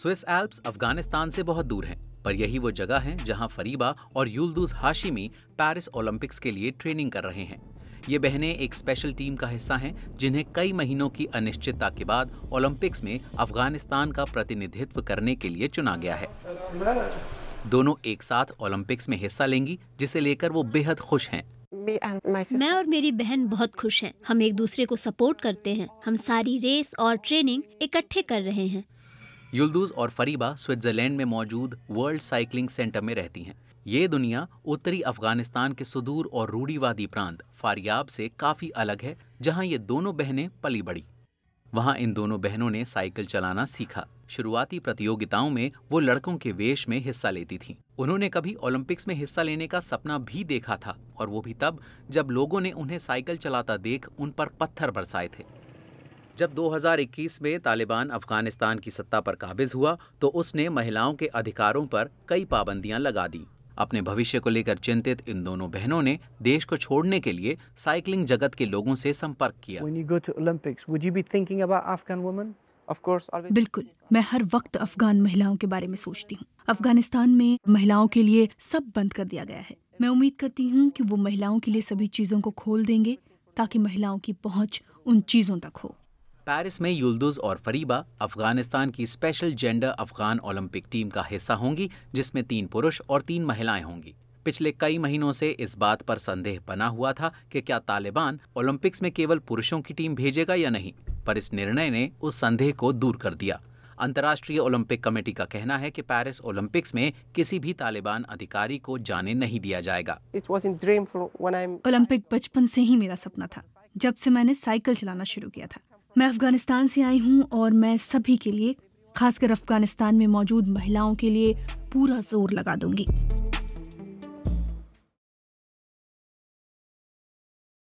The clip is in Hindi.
स्विस एल्प्स अफगानिस्तान से बहुत दूर हैं पर यही वो जगह है जहां फरीबा और यूलदूज हाशिमी पेरिस ओलंपिक्स के लिए ट्रेनिंग कर रहे हैं ये बहनें एक स्पेशल टीम का हिस्सा हैं जिन्हें कई महीनों की अनिश्चितता के बाद ओलंपिक्स में अफगानिस्तान का प्रतिनिधित्व करने के लिए चुना गया है दोनों एक साथ ओलंपिक्स में हिस्सा लेंगी जिसे लेकर वो बेहद खुश हैं मैं और मेरी बहन बहुत खुश हैं। हम एक दूसरे को सपोर्ट करते हैं हम सारी रेस और ट्रेनिंग इकट्ठे कर रहे हैं युलदूज और फरीबा स्विट्जरलैंड में मौजूद वर्ल्ड साइकिलिंग सेंटर में रहती हैं ये दुनिया उत्तरी अफगानिस्तान के सुदूर और रूढ़ीवादी प्रांत फारियाब से काफ़ी अलग है जहाँ ये दोनों बहनें पली बढ़ी वहाँ इन दोनों बहनों ने साइकिल चलाना सीखा शुरुआती प्रतियोगिताओं में वो लड़कों के वेश में हिस्सा लेती थीं। उन्होंने कभी ओलंपिक्स में हिस्सा लेने का सपना भी देखा था और वो भी तब जब लोगों ने उन्हें साइकिल चलाता देख उन पर पत्थर बरसाए थे जब 2021 में तालिबान अफगानिस्तान की सत्ता पर काबिज हुआ तो उसने महिलाओं के अधिकारों पर कई पाबंदियां लगा दी अपने भविष्य को लेकर चिंतित इन दोनों बहनों ने देश को छोड़ने के लिए साइकिलिंग जगत के लोगों से संपर्क किया बिल्कुल मैं हर वक्त अफगान महिलाओं के बारे में सोचती हूँ अफगानिस्तान में महिलाओं के लिए सब बंद कर दिया गया है मैं उम्मीद करती हूँ कि वो महिलाओं के लिए सभी चीज़ों को खोल देंगे ताकि महिलाओं की पहुँच उन चीज़ों तक हो पेरिस में युलदुज और फरीबा अफगानिस्तान की special gender Afghan Olympic team का हिस्सा होंगी जिसमें तीन पुरुष और तीन महिलाएं होंगी पिछले कई महीनों से इस बात पर संदेह बना हुआ था कि क्या तालिबान ओलंपिक्स में केवल पुरुषों की टीम भेजेगा या नहीं पर इस निर्णय ने उस संदेह को दूर कर दिया अंतर्राष्ट्रीय ओलंपिक कमेटी का कहना है कि पेरिस ओलंपिक्स में किसी भी तालिबान अधिकारी को जाने नहीं दिया जाएगा ओलंपिक बचपन से ही मेरा सपना था जब से मैंने साइकिल चलाना शुरू किया था मैं अफ़गानिस्तान से आई हूँ और मैं सभी के लिए खासकर अफ़गानिस्तान में मौजूद महिलाओं के लिए पूरा जोर लगा दूंगी